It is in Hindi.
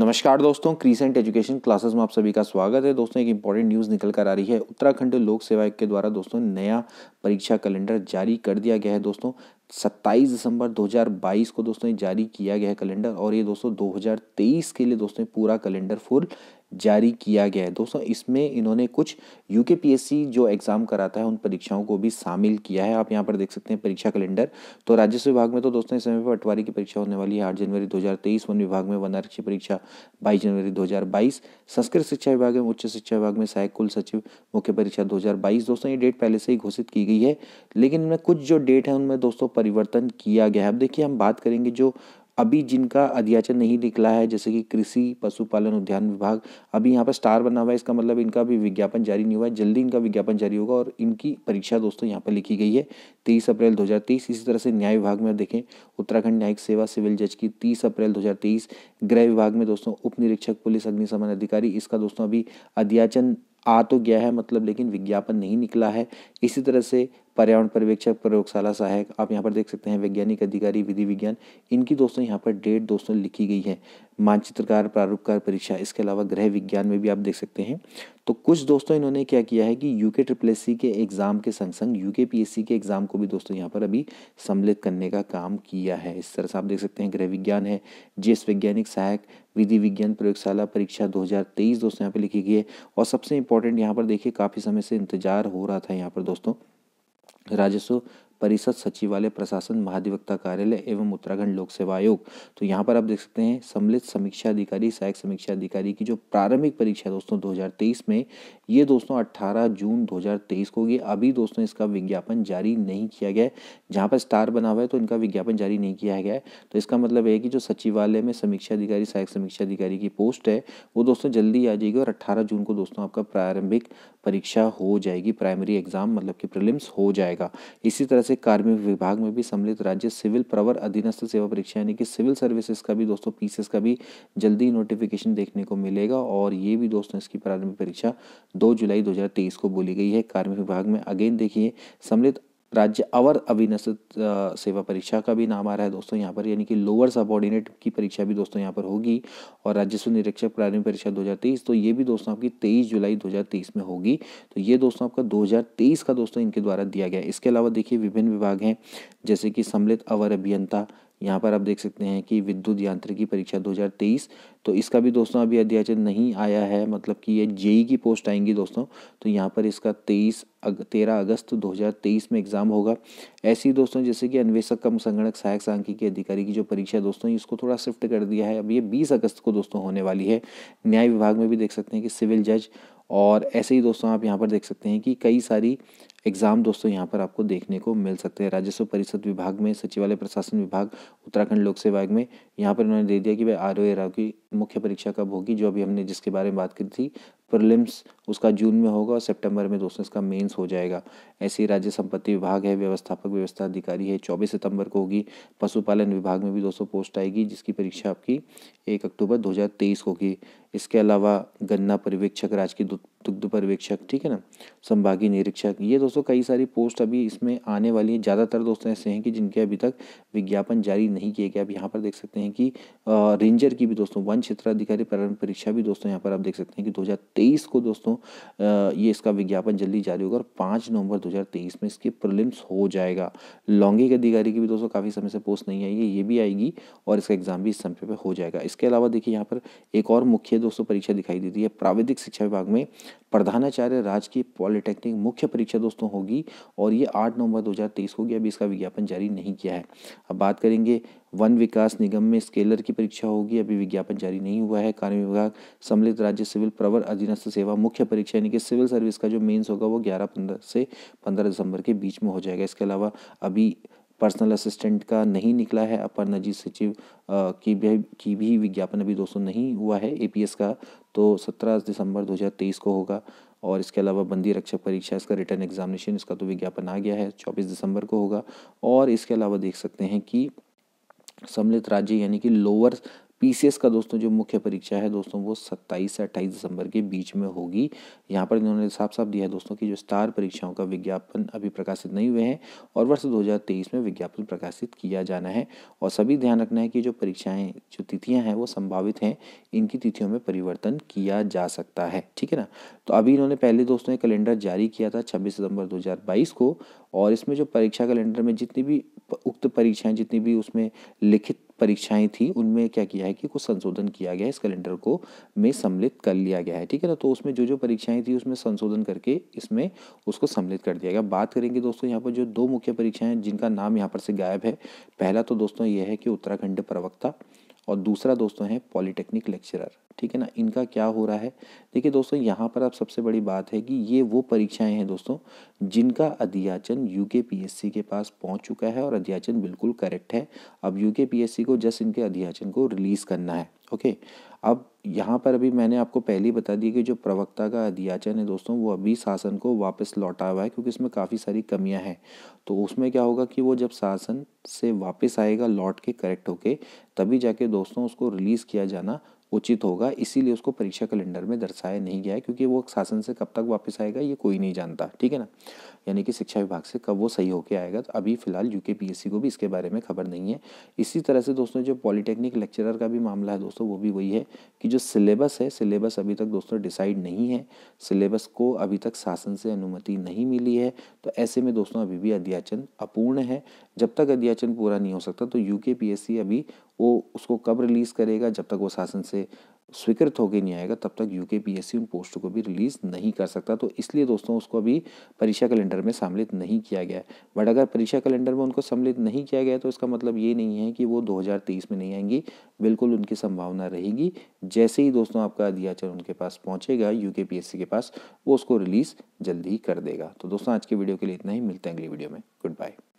नमस्कार दोस्तों क्रीसेंट एजुकेशन क्लासेस में आप सभी का स्वागत है दोस्तों एक इंपॉर्टेंट न्यूज़ निकल कर आ रही है उत्तराखंड लोक सेवा आयोग के द्वारा दोस्तों नया परीक्षा कैलेंडर जारी कर दिया गया है दोस्तों सत्ताईस दिसंबर 2022 को दोस्तों ये जारी किया गया है कैलेंडर और ये दोस्तों 2023 के लिए दोस्तों पूरा कैलेंडर फुल जारी किया गया है दोस्तों इसमें इन्होंने कुछ यू के पी एस सी जो एग्ज़ाम कराता है उन परीक्षाओं को भी शामिल किया है आप यहाँ पर देख सकते हैं परीक्षा कैलेंडर तो राजस्व विभाग में तो दोस्तों इस समय पर पटवारी की परीक्षा होने वाली है आठ जनवरी 2023 वन विभाग में वन आरक्षी परीक्षा बाईस जनवरी 2022 संस्कृत शिक्षा विभाग एवं उच्च शिक्षा विभाग में सहायक कुल सचिव मुख्य परीक्षा दो दोस्तों ये डेट पहले से ही घोषित की गई है लेकिन इनमें कुछ जो डेट है उनमें दोस्तों परिवर्तन किया गया है अब देखिए हम बात करेंगे जो अभी जिनका अध्याचन नहीं निकला है जैसे कि कृषि पशुपालन उद्यान विभाग अभी यहाँ पर स्टार बना हुआ है इसका मतलब इनका भी विज्ञापन जारी नहीं हुआ है जल्दी इनका विज्ञापन जारी होगा और इनकी परीक्षा दोस्तों यहाँ पर लिखी गई है तेईस अप्रैल 2023 इसी तरह से न्याय विभाग में देखें उत्तराखंड न्यायिक सेवा सिविल जज की तीस अप्रैल दो गृह विभाग में दोस्तों उप निरीक्षक पुलिस अग्निशमन अधिकारी इसका दोस्तों अभी अध्याचन आ तो गया है मतलब लेकिन विज्ञापन नहीं निकला है इसी तरह से पर्यावरण पर्यवेक्षक प्रयोगशाला सहायक आप यहाँ पर देख सकते हैं वैज्ञानिक अधिकारी विधि विज्ञान इनकी दोस्तों यहाँ पर डेट दोस्तों लिखी गई है मानचित्रकार प्रारूपकार परीक्षा इसके अलावा गृह विज्ञान में भी आप देख सकते हैं तो कुछ दोस्तों इन्होंने क्या किया है कि यू के ट्रिपल एस सी के एग्ज़ाम के संग संग यू के पी एस सी के एग्ज़ाम को भी दोस्तों यहाँ पर अभी सम्मिलित करने का काम किया है इस तरह से आप देख सकते हैं गृह विज्ञान है जिस वैज्ञानिक सहायक विधि विज्ञान प्रयोगशाला परीक्षा 2023 दोस्तों यहाँ पे लिखी गई है और सबसे इंपॉर्टेंट यहाँ पर देखिए काफ़ी समय से इंतजार हो रहा था यहाँ पर दोस्तों राजस्व परिषद सचिवालय प्रशासन महाधिवक्ता कार्यालय एवं उत्तराखंड लोक सेवा आयोग तो यहाँ पर आप देख सकते हैं सम्मिलित समीक्षा अधिकारी सहायक समीक्षा अधिकारी की जो प्रारंभिक परीक्षा दोस्तों 2023 में ये दोस्तों 18 जून 2023 को होगी अभी दोस्तों इसका विज्ञापन जारी नहीं किया गया है जहाँ पर स्टार बना हुआ है तो इनका विज्ञापन जारी नहीं किया गया है तो इसका मतलब है कि जो सचिवालय में समीक्षा अधिकारी सहायक समीक्षा अधिकारी की पोस्ट है वो दोस्तों जल्दी आ जाएगी और अट्ठारह जून को दोस्तों आपका प्रारंभिक परीक्षा हो जाएगी प्राइमरी एग्जाम मतलब कि प्रिलिम्स हो जाएगा इसी तरह से कार्मिक विभाग में भी सम्मिलित राज्य सिविल प्रवर अधीनस्थ सेवा परीक्षा यानी कि सिविल सर्विसेज का भी दोस्तों पीसीएस का भी जल्दी नोटिफिकेशन देखने को मिलेगा और ये भी दोस्तों इसकी प्रारंभिक परीक्षा दो जुलाई दो को बोली गई है कार्मिक विभाग में अगेन देखिए सम्मिलित राज्य अवर अभिनसत सेवा परीक्षा का भी नाम आ रहा है दोस्तों यहाँ पर यानी कि लोअर सबॉर्डिनेट की परीक्षा भी दोस्तों यहाँ पर होगी और राजस्व निरीक्षक प्रारंभिक परीक्षा 2023 तो ये भी दोस्तों आपकी 23 जुलाई 2023 में होगी तो ये दोस्तों आपका 2023 का दोस्तों इनके द्वारा दिया गया इसके अलावा देखिए विभिन्न विभाग हैं जैसे कि सम्मिलित अवर अभियंता यहाँ पर आप देख सकते हैं कि विद्युत यांत्रिकी परीक्षा 2023 तो इसका भी दोस्तों अभी अध्याचन नहीं आया है मतलब कि ये जेई की पोस्ट आएंगी दोस्तों तो यहाँ पर इसका 23 अग तेरह अगस्त 2023 में एग्ज़ाम होगा ऐसी दोस्तों जैसे कि अन्वेषक कम संगणक सहायक सांख्यिकी अधिकारी की जो परीक्षा है दोस्तों इसको थोड़ा शिफ्ट कर दिया है अब ये बीस अगस्त को दोस्तों होने वाली है न्याय विभाग में भी देख सकते हैं कि सिविल जज और ऐसे ही दोस्तों आप यहाँ पर देख सकते हैं कि कई सारी एग्जाम दोस्तों यहाँ पर आपको देखने को मिल सकते हैं राजस्व परिषद विभाग में सचिवालय प्रशासन विभाग उत्तराखंड लोक सेवा आयोग में यहाँ पर उन्होंने दे दिया कि भाई आर ओ राव की मुख्य परीक्षा कब होगी जो अभी हमने जिसके बारे में बात की थी प्रलिम्स उसका जून में होगा और सितंबर में दोस्तों इसका मेंस हो जाएगा ऐसे ही राज्य संपत्ति विभाग है व्यवस्थापक व्यवस्था अधिकारी है चौबीस सितंबर को होगी पशुपालन विभाग में भी दोस्तों पोस्ट आएगी जिसकी परीक्षा आपकी एक अक्टूबर दो को होगी इसके अलावा गन्ना पर्यवेक्षक राजकीय दुग्ध पर्यवेक्षक ठीक है ना संभागीय निरीक्षक ये दोस्तों कई सारी पोस्ट अभी इसमें आने वाली हैं ज़्यादातर दोस्तों ऐसे हैं कि जिनके अभी तक विज्ञापन जारी नहीं किए गए आप यहाँ पर देख सकते हैं कि रेंजर की भी दोस्तों वन क्षेत्र अधिकारी प्रारंभ परीक्षा भी दोस्तों यहाँ पर आप देख सकते हैं कि 2023 को दोस्तों ये इसका विज्ञापन जल्दी जारी होगा और पाँच नवंबर 2023 में इसके प्रलिम्स हो जाएगा लौंगिक अधिकारी की भी दोस्तों काफ़ी समय से पोस्ट नहीं आई है ये भी आएगी और इसका एग्जाम भी इस समय पर हो जाएगा इसके अलावा देखिए यहाँ पर एक और मुख्य दोस्तों परीक्षा दिखाई देती है प्राविधिक शिक्षा विभाग में प्रधानाचार्य राजकीय पॉलिटेक्निक मुख्य परीक्षा दोस्तों होगी और ये आठ नवंबर 2023 को होगी अभी इसका विज्ञापन जारी नहीं किया है अब बात करेंगे वन विकास निगम में स्केलर की परीक्षा होगी अभी विज्ञापन जारी नहीं हुआ है कार्य विभाग सम्मिलित राज्य सिविल प्रवर अधीनस्थ सेवा मुख्य परीक्षा यानी कि सिविल सर्विस का जो मेंस होगा वो ग्यारह पंद्रह से पंद्रह दिसंबर के बीच में हो जाएगा इसके अलावा अभी पर्सनल असिस्टेंट का नहीं निकला है अपर जी सचिव की भी की भी विज्ञापन अभी दोस्तों नहीं हुआ है ए का तो सत्रह दिसंबर दो को होगा और इसके अलावा बंदी रक्षक परीक्षा इसका रिटर्न एग्जामिनेशन इसका तो विज्ञापन आ गया है चौबीस दिसंबर को होगा और इसके अलावा देख सकते हैं कि सम्मिलित राज्य यानी कि लोअर पीसीएस का दोस्तों जो मुख्य परीक्षा है दोस्तों वो सत्ताईस से अट्ठाईस दिसंबर के बीच में होगी यहाँ पर इन्होंने साफ साफ दिया है दोस्तों की जो स्टार परीक्षाओं का विज्ञापन अभी प्रकाशित नहीं हुए हैं और वर्ष दो में विज्ञापन प्रकाशित किया जाना है और सभी ध्यान रखना है कि जो परीक्षाएँ जो तिथियाँ हैं वो संभावित हैं इनकी तिथियों में परिवर्तन किया जा सकता है ठीक है ना तो अभी इन्होंने पहले दोस्तों कैलेंडर जारी किया था छब्बीस सितंबर 2022 को और इसमें जो परीक्षा कैलेंडर में जितनी भी उक्त परीक्षाएं जितनी भी उसमें लिखित परीक्षाएं थी उनमें क्या किया है कि कुछ संशोधन किया गया है इस कैलेंडर को में सम्मिलित कर लिया गया है ठीक है ना तो उसमें जो जो परीक्षाएं थी उसमें संशोधन करके इसमें उसको सम्मिलित कर दिया गया बात करेंगे दोस्तों यहाँ पर जो दो मुख्य परीक्षाएं जिनका नाम यहाँ पर से गायब है पहला तो दोस्तों ये है कि उत्तराखंड प्रवक्ता और दूसरा दोस्तों है पॉलिटेक्निक लेक्चरर ठीक है ना इनका क्या हो रहा है देखिए दोस्तों यहाँ पर अब सबसे बड़ी बात है कि ये वो परीक्षाएं हैं दोस्तों जिनका अध्याचन यूके पीएससी के पास पहुँच चुका है और अध्याचन बिल्कुल करेक्ट है अब यूके पीएससी को जस्ट इनके अध्याचन को रिलीज़ करना है ओके अब यहाँ पर अभी मैंने आपको पहले ही बता दिया कि जो प्रवक्ता का अध्याचन है दोस्तों वो अभी शासन को वापस लौटा हुआ है क्योंकि इसमें काफ़ी सारी कमियां हैं तो उसमें क्या होगा कि वो जब शासन से वापस आएगा लौट के करेक्ट होके तभी जाके दोस्तों उसको रिलीज़ किया जाना उचित होगा इसीलिए उसको परीक्षा कैलेंडर में दर्शाया नहीं गया है क्योंकि वो शासन से कब तक वापस आएगा ये कोई नहीं जानता ठीक है ना यानी कि शिक्षा विभाग से कब वो सही होकर आएगा तो अभी फिलहाल यूके पीएससी को भी इसके बारे में खबर नहीं है इसी तरह से दोस्तों जो पॉलिटेक्निक लेक्चरर का भी मामला है दोस्तों वो भी वही है कि जो सिलेबस है सिलेबस अभी तक दोस्तों डिसाइड नहीं है सिलेबस को अभी तक शासन से अनुमति नहीं मिली है तो ऐसे में दोस्तों अभी भी अध्याचन अपूर्ण है जब तक अध्याचन पूरा नहीं हो सकता तो यू के अभी वो उसको कब रिलीज़ करेगा जब तक वो शासन से स्वीकृत होकर नहीं आएगा तब तक यू के उन पोस्ट को भी रिलीज़ नहीं कर सकता तो इसलिए दोस्तों उसको अभी परीक्षा कैलेंडर में सम्मिलित नहीं किया गया बट अगर परीक्षा कैलेंडर में उनको सम्मिलित नहीं किया गया तो इसका मतलब ये नहीं है कि वो 2023 में नहीं आएंगी बिल्कुल उनकी संभावना रहेगी जैसे ही दोस्तों आपका अधियाचन उनके पास पहुँचेगा यू के के पास वो उसको रिलीज़ जल्दी कर देगा तो दोस्तों आज के वीडियो के लिए इतना ही मिलते हैं अगली वीडियो में गुड बाय